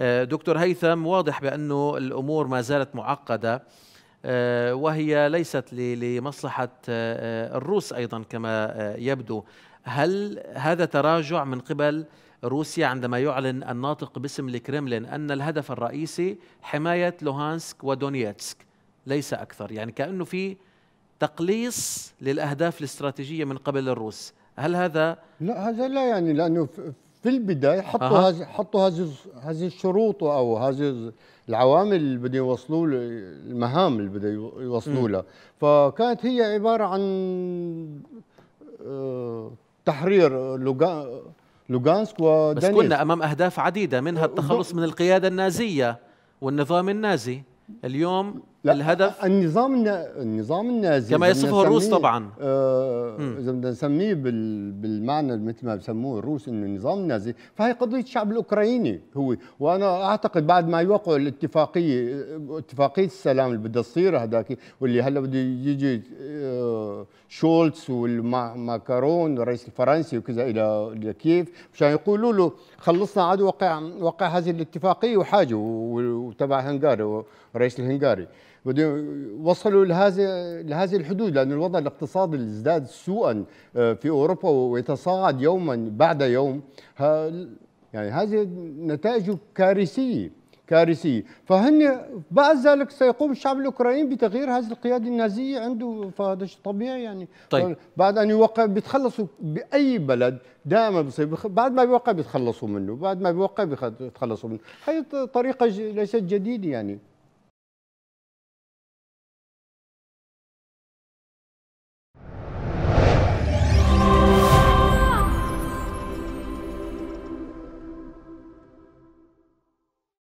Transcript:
آه، دكتور هيثم واضح بأنه الأمور ما زالت معقدة آه، وهي ليست لمصلحة آه، الروس أيضا كما يبدو هل هذا تراجع من قبل روسيا عندما يعلن الناطق باسم الكرملين أن الهدف الرئيسي حماية لوهانسك ودونيتسك ليس أكثر يعني كأنه في تقليص للأهداف الاستراتيجية من قبل الروس هل هذا لا هذا لا يعني لأنه في البدايه حطوا أه. هذه حطوا هذه هذه الشروط او هذه العوامل اللي بده يوصلوا المهام اللي بده يوصلوا لها فكانت هي عباره عن آه، تحرير لوغانسك ودانيسك بس كنا امام اهداف عديده منها التخلص من القياده النازيه والنظام النازي اليوم لا الهدف النظام النظام النازي كما يصفه الروس طبعا آه اذا بدنا نسميه بالمعنى مثل ما بسموه الروس انه النظام النازي فهي قضيه الشعب الاوكراني هو وانا اعتقد بعد ما يوقعوا الاتفاقيه اتفاقيه السلام اللي بدها تصير هذاك واللي هلا بده يجي آه شولتس والماكرون الرئيس الفرنسي وكذا الى كييف مشان يقولوا له خلصنا عاد وقع وقع هذه الاتفاقيه وحاجه وتبع هنغاريا ورئيس الهنغاري وصلوا لهذه لهذه الحدود لأن الوضع الاقتصادي اللي ازداد سوءا آه، في أوروبا ويتصاعد يوما بعد يوم يعني هذه نتائجه كارثية كارثية فهن بعد ذلك سيقوم الشعب الأوكراني بتغيير هذه القيادة النازية عنده فهذا شيء طبيعي يعني طيب. بعد أن يوقع بيتخلصوا بأي بلد دائما بصير بخ... بعد ما بيوقع بيتخلصوا منه بعد ما بيوقع بيتخلصوا منه هي طريقة ليست جديدة يعني